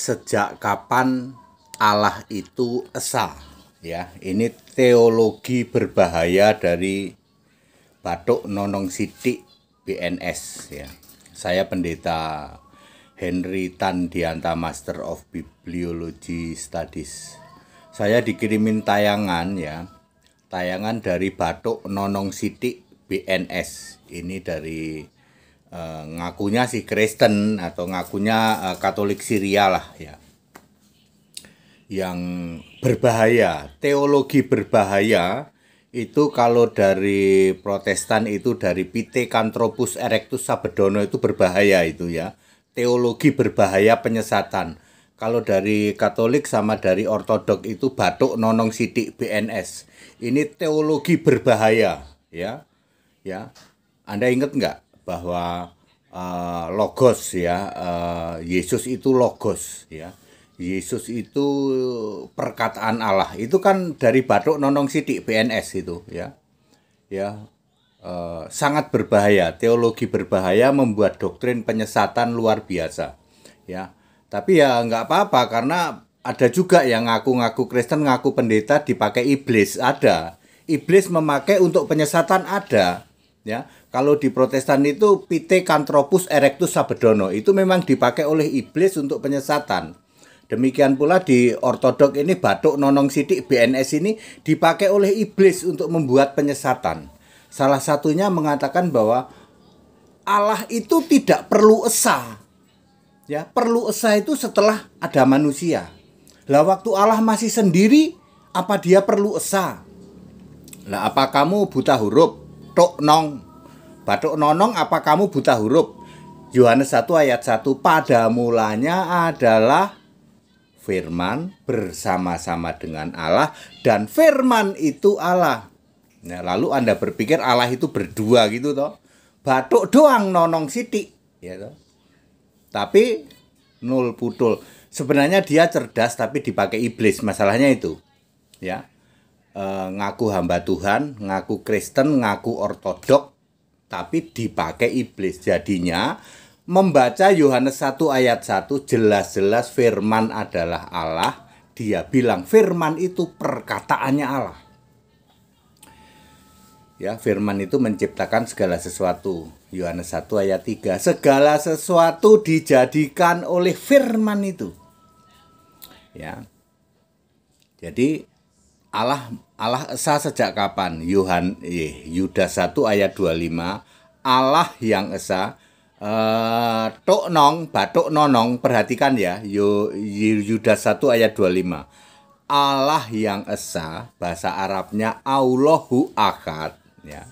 sejak kapan Allah itu esa ya ini teologi berbahaya dari Batuk Nonong Sidik BNS ya saya pendeta Henry Tan Dianta Master of Bibliology Studies saya dikirimin tayangan ya tayangan dari Batuk Nonong Sidik BNS ini dari uh, ngakunya si Kristen atau ngakunya uh, Katolik Syria lah ya yang berbahaya teologi berbahaya itu kalau dari Protestan itu dari Kantropus erectus sabedono itu berbahaya itu ya teologi berbahaya penyesatan kalau dari Katolik sama dari Ortodok itu batuk nonong sidik BNS ini teologi berbahaya ya ya Anda ingat nggak bahwa uh, logos ya uh, Yesus itu logos ya Yesus itu perkataan Allah itu kan dari Batuk Nonong Sidik BNS itu ya ya uh, sangat berbahaya teologi berbahaya membuat doktrin penyesatan luar biasa ya tapi ya nggak apa-apa karena ada juga yang ngaku-ngaku Kristen ngaku pendeta dipakai iblis ada iblis memakai untuk penyesatan ada ya kalau di Protestan itu Pite Cantropus Erectus Sabedono itu memang dipakai oleh iblis untuk penyesatan. Demikian pula di Ortodok ini batuk nonong sidik BNS ini dipakai oleh iblis untuk membuat penyesatan. Salah satunya mengatakan bahwa Allah itu tidak perlu esa. Ya, perlu esa itu setelah ada manusia. Lah waktu Allah masih sendiri apa dia perlu esa? Lah apa kamu buta huruf? Tok nong Batuk Nonong, apa kamu buta huruf? Yohanes 1 ayat 1 pada mulanya adalah firman bersama-sama dengan Allah dan firman itu Allah. Nah, lalu Anda berpikir Allah itu berdua gitu toh. Batuk doang nonong sitik ya toh. Tapi nol putul. Sebenarnya dia cerdas tapi dipakai iblis, masalahnya itu. Ya. E, ngaku hamba Tuhan, ngaku Kristen, ngaku ortodok, tapi dipakai iblis. Jadinya membaca Yohanes 1 ayat 1 jelas-jelas firman adalah Allah. Dia bilang firman itu perkataannya Allah. Ya, firman itu menciptakan segala sesuatu. Yohanes 1 ayat 3. Segala sesuatu dijadikan oleh firman itu. Ya. Jadi Allah Allah Esa sejak kapan? Yohan eh, Yuda 1 ayat 25 Allah yang Esa eh tok nong batuk nonong perhatikan ya Yo, Yuda 1 ayat 25 Allah yang esa bahasa Arabnya Allahu Akad ya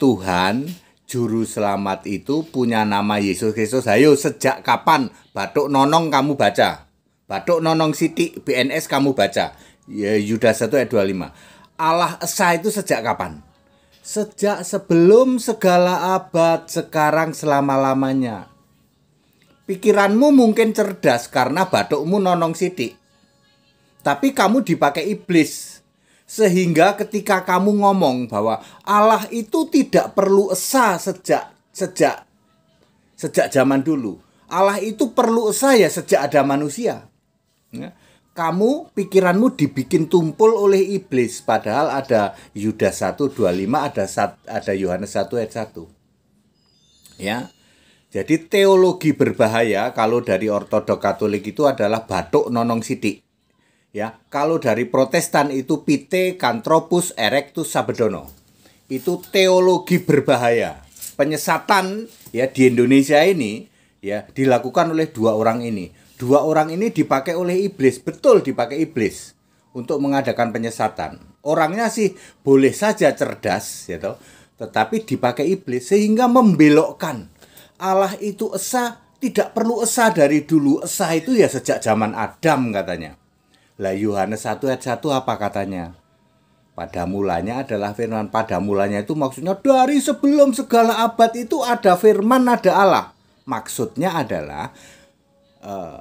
Tuhan juru selamat itu punya nama Yesus Kristus ayo sejak kapan batuk nonong kamu baca batuk nonong sitik BNS kamu baca ya Yudas 1 ayat 25. Allah Esa itu sejak kapan? Sejak sebelum segala abad, sekarang selama-lamanya. Pikiranmu mungkin cerdas karena batukmu nonong sidik. Tapi kamu dipakai iblis. Sehingga ketika kamu ngomong bahwa Allah itu tidak perlu esa sejak sejak sejak zaman dulu. Allah itu perlu esa ya sejak ada manusia. Ya kamu pikiranmu dibikin tumpul oleh iblis padahal ada Yudas 125 ada ada Yohanes 1 ayat 1 ya jadi teologi berbahaya kalau dari ortodok katolik itu adalah batuk nonong sidik ya kalau dari protestan itu pite kantropus erectus sabedono itu teologi berbahaya penyesatan ya di Indonesia ini ya dilakukan oleh dua orang ini. Dua orang ini dipakai oleh iblis, betul dipakai iblis untuk mengadakan penyesatan. Orangnya sih boleh saja cerdas, ya toh, tetapi dipakai iblis sehingga membelokkan. Allah itu esa, tidak perlu esa dari dulu. Esa itu ya sejak zaman Adam katanya. Lah Yohanes 1 ayat 1 apa katanya? Pada mulanya adalah firman. Pada mulanya itu maksudnya dari sebelum segala abad itu ada firman, ada Allah. Maksudnya adalah uh,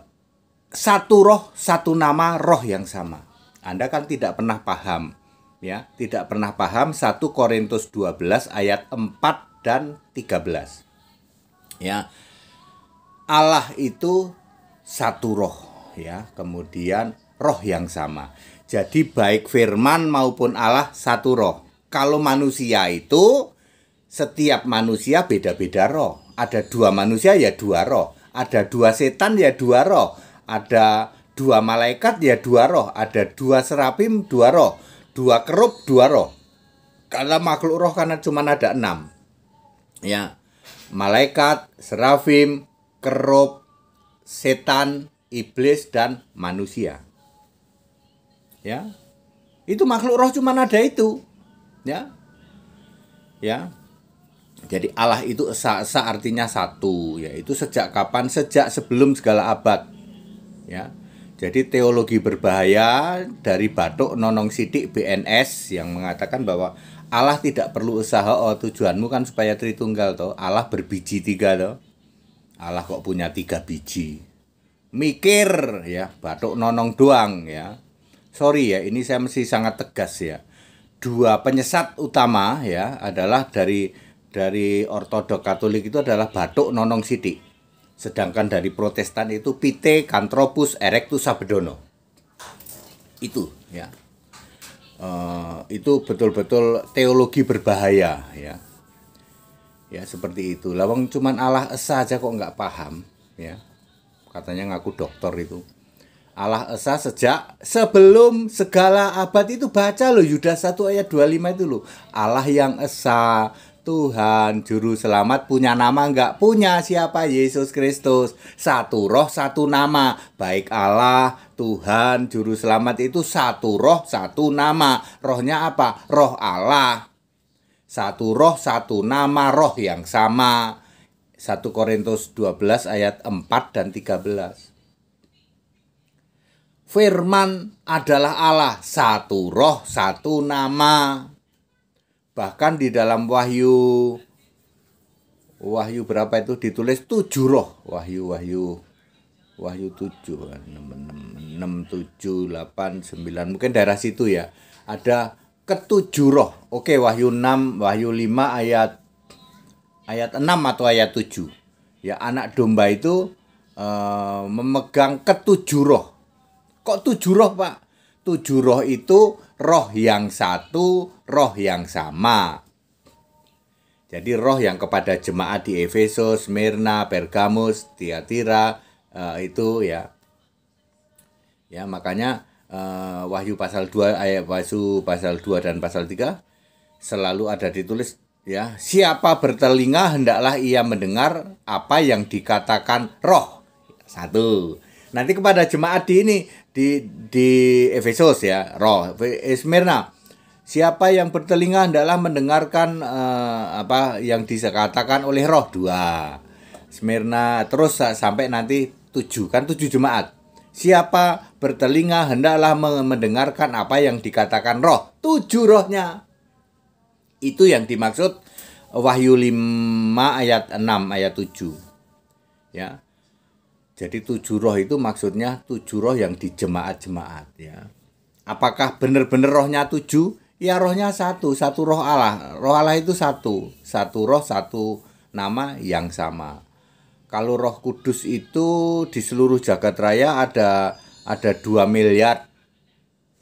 satu roh, satu nama, roh yang sama. Anda kan tidak pernah paham, ya, tidak pernah paham 1 Korintus 12 ayat 4 dan 13. Ya. Allah itu satu roh, ya. Kemudian roh yang sama. Jadi baik firman maupun Allah satu roh. Kalau manusia itu setiap manusia beda-beda roh ada dua manusia ya dua roh, ada dua setan ya dua roh, ada dua malaikat ya dua roh, ada dua serapim dua roh, dua kerub dua roh. Karena makhluk roh karena cuma ada enam. Ya, malaikat, serafim, kerub, setan, iblis dan manusia. Ya. Itu makhluk roh cuma ada itu. Ya. Ya. Jadi Allah itu esa esa artinya satu, yaitu sejak kapan? Sejak sebelum segala abad. Ya. Jadi teologi berbahaya dari Batuk Nonong Sidik BNS yang mengatakan bahwa Allah tidak perlu usaha, oh tujuanmu kan supaya Tritunggal toh. Allah berbiji tiga toh. Allah kok punya tiga biji. Mikir ya, Batuk Nonong doang ya. Sorry ya, ini saya mesti sangat tegas ya. Dua penyesat utama ya adalah dari dari ortodok katolik itu adalah batuk nonong sidik. Sedangkan dari protestan itu pite kantropus erectus sabedono. Itu ya. Uh, itu betul-betul teologi berbahaya ya ya seperti itu lawang cuman Allah esa aja kok nggak paham ya katanya ngaku dokter itu Allah esa sejak sebelum segala abad itu baca loh Yudas 1 ayat 25 itu loh Allah yang esa Tuhan juru selamat punya nama enggak punya siapa Yesus Kristus satu roh satu nama baik Allah Tuhan juru selamat itu satu roh satu nama rohnya apa roh Allah satu roh satu nama roh yang sama 1 Korintus 12 ayat 4 dan 13 Firman adalah Allah, satu roh, satu nama bahkan di dalam wahyu wahyu berapa itu ditulis tujuh roh wahyu wahyu wahyu tujuh enam enam enam tujuh delapan sembilan mungkin daerah situ ya ada ketujuh roh oke wahyu enam wahyu lima ayat ayat enam atau ayat tujuh ya anak domba itu uh, memegang ketujuh roh kok tujuh roh pak tujuh roh itu roh yang satu, roh yang sama. Jadi roh yang kepada jemaat di Efesus, Smyrna, Pergamus, Tiatira uh, eh, itu ya. Ya, makanya uh, Wahyu pasal 2 ayat eh, Wahyu pasal 2 dan pasal 3 selalu ada ditulis ya, siapa bertelinga hendaklah ia mendengar apa yang dikatakan roh. Satu. Nanti kepada jemaat di ini di di Efesus ya roh eh, Esmirna siapa yang bertelinga adalah mendengarkan uh, apa yang dikatakan oleh roh dua Smyrna terus sampai nanti tujuh kan tujuh jemaat siapa bertelinga hendaklah mendengarkan apa yang dikatakan roh tujuh rohnya itu yang dimaksud Wahyu 5 ayat 6 ayat 7 ya jadi tujuh roh itu maksudnya tujuh roh yang di jemaat-jemaat ya. Apakah benar-benar rohnya tujuh? Ya rohnya satu, satu roh Allah. Roh Allah itu satu, satu roh satu nama yang sama. Kalau roh kudus itu di seluruh jagat raya ada ada dua miliar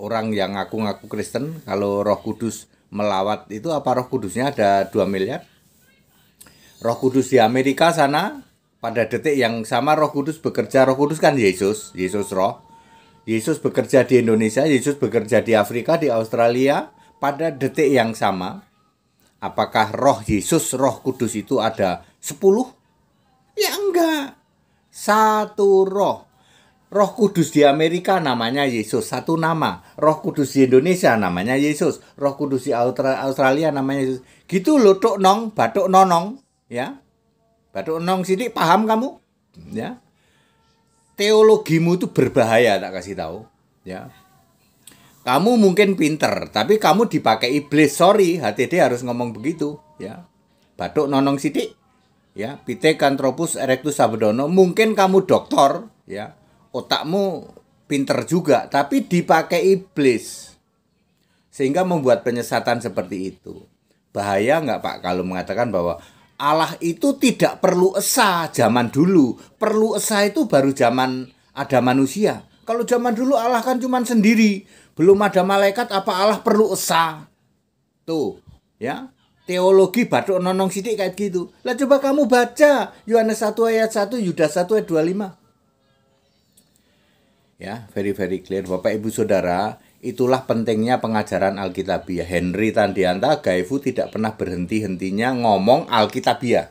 orang yang ngaku-ngaku Kristen. Kalau roh kudus melawat itu apa roh kudusnya ada dua miliar? Roh kudus di Amerika sana pada detik yang sama Roh Kudus bekerja, Roh Kudus kan Yesus, Yesus Roh. Yesus bekerja di Indonesia, Yesus bekerja di Afrika, di Australia pada detik yang sama. Apakah roh Yesus, roh kudus itu ada sepuluh? Ya enggak. Satu roh. Roh kudus di Amerika namanya Yesus, satu nama. Roh kudus di Indonesia namanya Yesus. Roh kudus di Australia namanya Yesus. Gitu loh, tok nong, batuk nonong. Ya, Batu enong sidik paham kamu? Ya. Teologimu itu berbahaya tak kasih tahu, ya. Kamu mungkin pinter, tapi kamu dipakai iblis. Sorry, HTD harus ngomong begitu, ya. Batuk nonong sidik, ya. kantropus erectus sabedono. Mungkin kamu doktor, ya. Otakmu pinter juga, tapi dipakai iblis. Sehingga membuat penyesatan seperti itu. Bahaya nggak Pak kalau mengatakan bahwa Allah itu tidak perlu esa zaman dulu. Perlu esa itu baru zaman ada manusia. Kalau zaman dulu Allah kan cuma sendiri, belum ada malaikat apa Allah perlu esa. Tuh, ya. Teologi batu nonong sidik kayak gitu. Lah coba kamu baca Yohanes 1 ayat 1, Yudas 1 ayat 25. Ya, very very clear Bapak Ibu Saudara, Itulah pentingnya pengajaran Alkitabiah. Henry Tandianta Gaifu tidak pernah berhenti-hentinya ngomong Alkitabiah.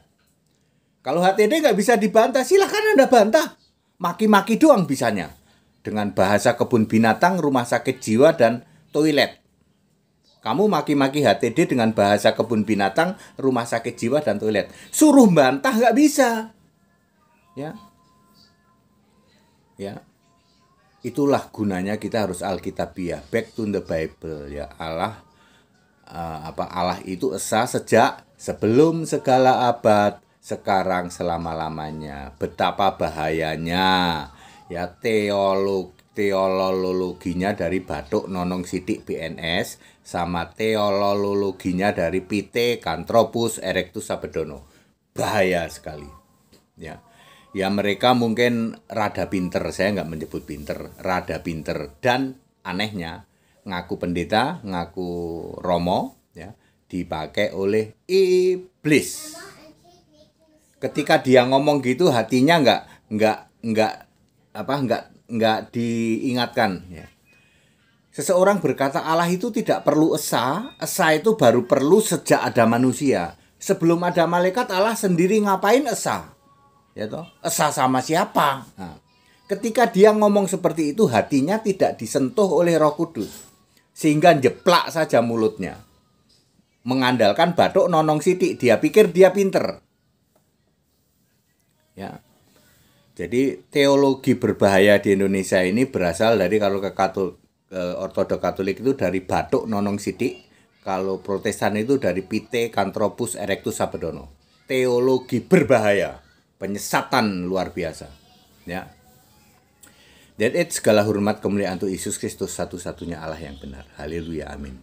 Kalau HTD nggak bisa dibantah, silahkan Anda bantah. Maki-maki doang bisanya. Dengan bahasa kebun binatang, rumah sakit jiwa, dan toilet. Kamu maki-maki HTD dengan bahasa kebun binatang, rumah sakit jiwa, dan toilet. Suruh bantah nggak bisa. Ya. Ya, itulah gunanya kita harus alkitabiah back to the bible ya Allah uh, apa Allah itu esa sejak sebelum segala abad sekarang selama-lamanya betapa bahayanya ya teolog teolologinya dari Batuk Nonong Sidik BNS sama teolologinya dari pt Kantropus Erectus abedono bahaya sekali ya ya mereka mungkin rada pinter saya nggak menyebut pinter rada pinter dan anehnya ngaku pendeta ngaku romo ya dipakai oleh iblis ketika dia ngomong gitu hatinya nggak nggak nggak apa nggak nggak diingatkan ya seseorang berkata Allah itu tidak perlu esa esa itu baru perlu sejak ada manusia sebelum ada malaikat Allah sendiri ngapain esa ya toh esah sama siapa nah, ketika dia ngomong seperti itu hatinya tidak disentuh oleh Roh Kudus sehingga jeplak saja mulutnya mengandalkan batuk nonong sidik dia pikir dia pinter ya jadi teologi berbahaya di Indonesia ini berasal dari kalau ke Katolik ke Ortodok Katolik itu dari batuk nonong sidik kalau Protestan itu dari Pite kantropus Erectus Sabedono teologi berbahaya penyesatan luar biasa. Ya. Dan it segala hormat kemuliaan untuk Yesus Kristus satu-satunya Allah yang benar. Haleluya. Amin.